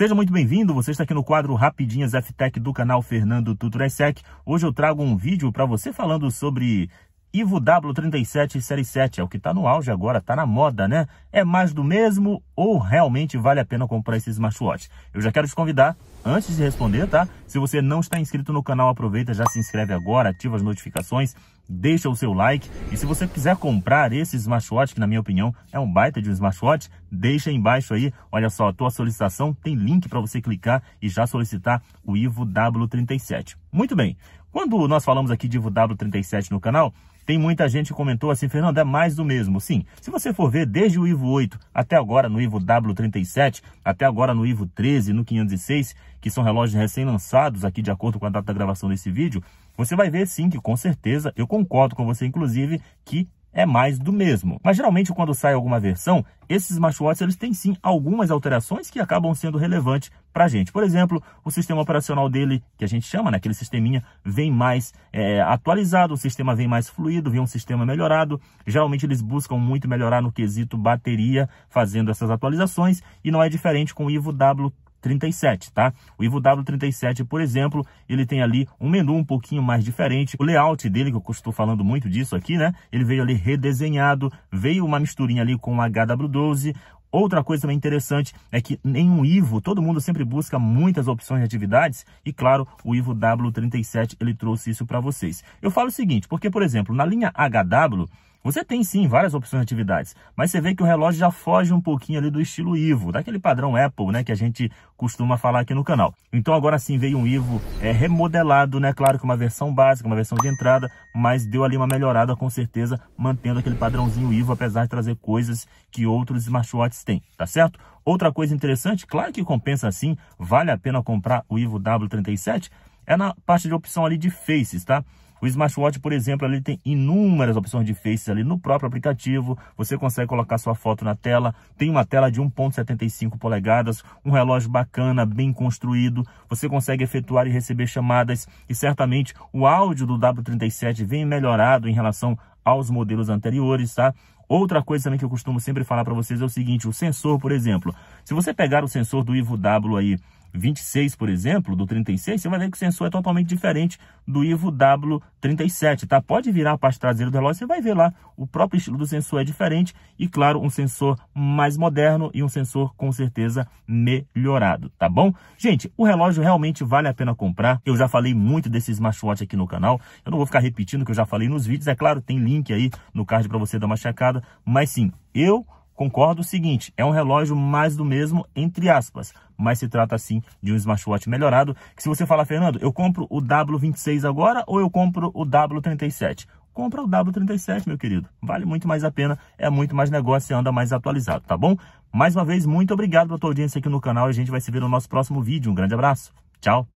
Seja muito bem-vindo, você está aqui no quadro Rapidinhas FTech do canal Fernando Tuturesec. Hoje eu trago um vídeo para você falando sobre Ivo W37 Série 7, é o que está no auge agora, está na moda, né? É mais do mesmo ou realmente vale a pena comprar esse smartwatch? Eu já quero te convidar, antes de responder, tá? Se você não está inscrito no canal, aproveita, já se inscreve agora, ativa as notificações, deixa o seu like. E se você quiser comprar esse smartwatch, que na minha opinião é um baita de um smartwatch, deixa aí embaixo aí, olha só, a tua solicitação, tem link para você clicar e já solicitar o Ivo W37. Muito bem, quando nós falamos aqui de W37 no canal, tem muita gente que comentou assim, Fernando, é mais do mesmo. Sim, se você for ver desde o Ivo 8 até agora no Ivo W37, até agora no Ivo 13, no 506, que são relógios recém-lançados aqui de acordo com a data da gravação desse vídeo, você vai ver sim que com certeza, eu concordo com você inclusive, que é mais do mesmo. Mas geralmente quando sai alguma versão, esses smartwatches eles têm sim algumas alterações que acabam sendo relevantes para a gente. Por exemplo, o sistema operacional dele, que a gente chama, né, aquele sisteminha, vem mais é, atualizado, o sistema vem mais fluido, vem um sistema melhorado. Geralmente eles buscam muito melhorar no quesito bateria, fazendo essas atualizações, e não é diferente com o Ivo W 37, tá? O Ivo W37, por exemplo, ele tem ali um menu um pouquinho mais diferente. O layout dele, que eu estou falando muito disso aqui, né? Ele veio ali redesenhado, veio uma misturinha ali com o HW12, Outra coisa também interessante é que em um Ivo, todo mundo sempre busca muitas opções de atividades e, claro, o Ivo W37 ele trouxe isso para vocês. Eu falo o seguinte, porque, por exemplo, na linha HW, você tem sim várias opções de atividades, mas você vê que o relógio já foge um pouquinho ali do estilo Ivo, daquele padrão Apple, né, que a gente costuma falar aqui no canal. Então agora sim veio um Ivo é, remodelado, né, claro que uma versão básica, uma versão de entrada, mas deu ali uma melhorada com certeza, mantendo aquele padrãozinho Ivo, apesar de trazer coisas que outros smartwatches têm, tá certo? Outra coisa interessante, claro que compensa sim, vale a pena comprar o Ivo W37, é na parte de opção ali de faces, tá? O smartwatch, por exemplo, ele tem inúmeras opções de faces ali no próprio aplicativo. Você consegue colocar sua foto na tela. Tem uma tela de 1.75 polegadas, um relógio bacana, bem construído. Você consegue efetuar e receber chamadas e certamente o áudio do W37 vem melhorado em relação aos modelos anteriores, tá? Outra coisa também que eu costumo sempre falar para vocês é o seguinte, o sensor, por exemplo. Se você pegar o sensor do Ivo W aí 26, por exemplo, do 36, você vai ver que o sensor é totalmente diferente do Ivo W37, tá? Pode virar a parte traseira do relógio, você vai ver lá, o próprio estilo do sensor é diferente e, claro, um sensor mais moderno e um sensor com certeza melhorado, tá bom? Gente, o relógio realmente vale a pena comprar, eu já falei muito desse smartwatch aqui no canal, eu não vou ficar repetindo o que eu já falei nos vídeos, é claro, tem link aí no card para você dar uma checada, mas sim, eu Concordo o seguinte, é um relógio mais do mesmo, entre aspas, mas se trata sim de um smartwatch melhorado, que se você falar, Fernando, eu compro o W26 agora ou eu compro o W37? Compra o W37, meu querido. Vale muito mais a pena, é muito mais negócio e anda mais atualizado, tá bom? Mais uma vez, muito obrigado pela tua audiência aqui no canal e a gente vai se ver no nosso próximo vídeo. Um grande abraço, tchau!